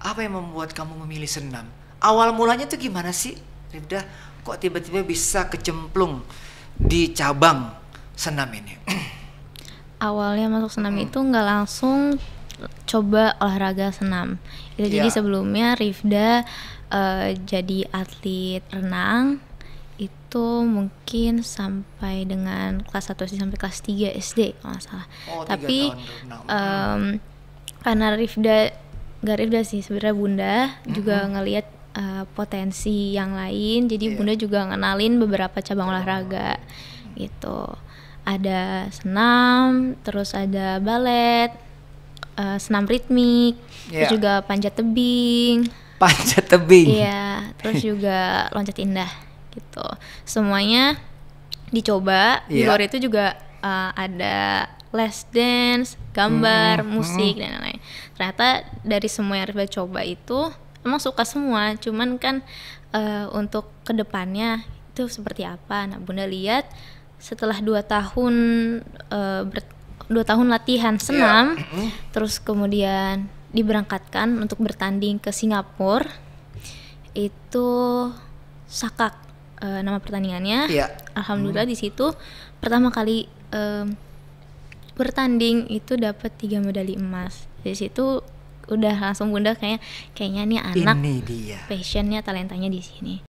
apa yang membuat kamu memilih senam? Awal mulanya tuh gimana sih, Rifda? Kok tiba-tiba bisa kecemplung di cabang senam ini? Awalnya masuk senam hmm. itu nggak langsung coba olahraga senam. Itu ya. jadi iya. sebelumnya Rifda uh, jadi atlet renang itu mungkin sampai dengan kelas 1 SD sampai kelas 3 SD kalau nggak salah. Oh, Tapi um, karena Rifda Garifda sih sebenarnya Bunda mm-hmm. juga ngelihat uh, potensi yang lain. Jadi yeah. Bunda juga ngenalin beberapa cabang oh. olahraga gitu. Ada senam, terus ada balet, uh, senam ritmik, yeah. terus iya. juga panjat tebing. Panjat tebing. Iya, terus juga loncat indah gitu. Semuanya dicoba. Yeah. Di iya. luar itu juga uh, ada les dance, gambar, hmm. musik dan lain-lain ternyata dari semua yang Risba coba itu emang suka semua cuman kan uh, untuk kedepannya itu seperti apa nah bunda lihat setelah dua tahun uh, ber, dua tahun latihan iya. senam yeah. terus kemudian diberangkatkan untuk bertanding ke Singapura itu sakak uh, nama pertandingannya yeah. alhamdulillah hmm. di situ pertama kali uh, bertanding itu dapat tiga medali emas di situ udah langsung bunda kayak kayaknya nih anak ini passionnya talentanya di sini